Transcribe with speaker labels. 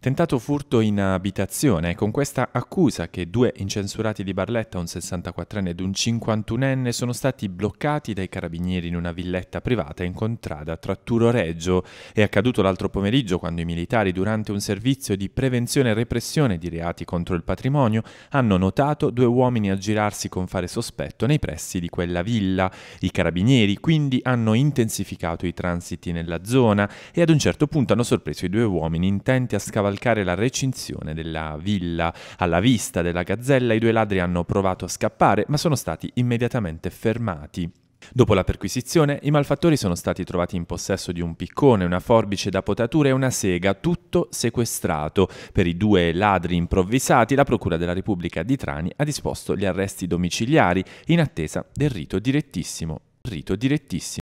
Speaker 1: Tentato furto in abitazione, con questa accusa che due incensurati di Barletta, un 64enne ed un 51enne, sono stati bloccati dai carabinieri in una villetta privata incontrata tra Turo Reggio. È accaduto l'altro pomeriggio quando i militari, durante un servizio di prevenzione e repressione di reati contro il patrimonio, hanno notato due uomini aggirarsi con fare sospetto nei pressi di quella villa. I carabinieri quindi hanno intensificato i transiti nella zona e ad un certo punto hanno sorpreso i due uomini intenti a scavare cavalcare la recinzione della villa. Alla vista della gazzella i due ladri hanno provato a scappare, ma sono stati immediatamente fermati. Dopo la perquisizione, i malfattori sono stati trovati in possesso di un piccone, una forbice da potatura e una sega, tutto sequestrato. Per i due ladri improvvisati, la Procura della Repubblica di Trani ha disposto gli arresti domiciliari in attesa del rito direttissimo. Rito direttissimo.